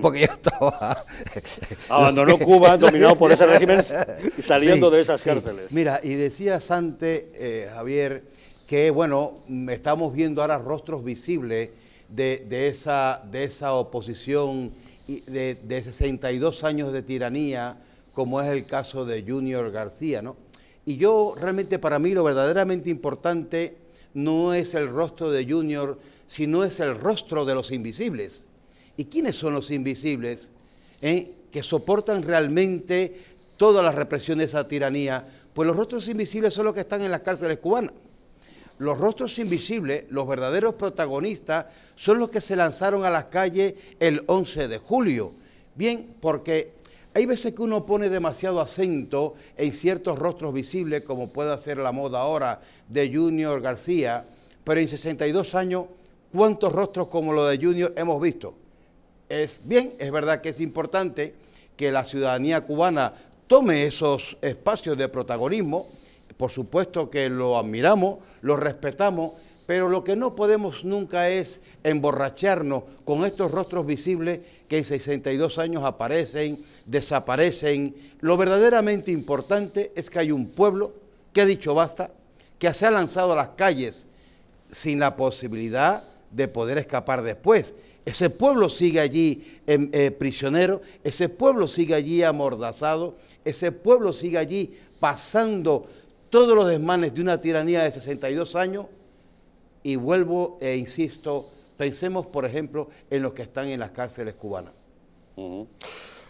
Porque yo estaba... Abandonó Cuba dominado por ese régimen saliendo de esas cárceles. Mira, y decías antes, eh, Javier, que bueno, mm, estamos viendo ahora rostros visibles de, esa, de esa oposición de, de 62 años de tiranía, como es el caso de Junior García, ¿no? Y yo realmente para mí lo verdaderamente importante no es el rostro de Junior, sino es el rostro de los invisibles ¿Y quiénes son los invisibles eh, que soportan realmente toda la represión de esa tiranía? Pues los rostros invisibles son los que están en las cárceles cubanas. Los rostros invisibles, los verdaderos protagonistas, son los que se lanzaron a las calles el 11 de julio. Bien, porque hay veces que uno pone demasiado acento en ciertos rostros visibles, como puede ser la moda ahora de Junior García, pero en 62 años, ¿cuántos rostros como los de Junior hemos visto? es bien, es verdad que es importante que la ciudadanía cubana tome esos espacios de protagonismo, por supuesto que lo admiramos, lo respetamos, pero lo que no podemos nunca es emborracharnos con estos rostros visibles que en 62 años aparecen, desaparecen. Lo verdaderamente importante es que hay un pueblo que ha dicho basta, que se ha lanzado a las calles sin la posibilidad de poder escapar después. Ese pueblo sigue allí em, eh, prisionero, ese pueblo sigue allí amordazado, ese pueblo sigue allí pasando todos los desmanes de una tiranía de 62 años. Y vuelvo e insisto, pensemos por ejemplo en los que están en las cárceles cubanas.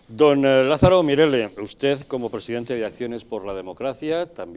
Don eh, Lázaro Mirele, usted como presidente de Acciones por la Democracia también...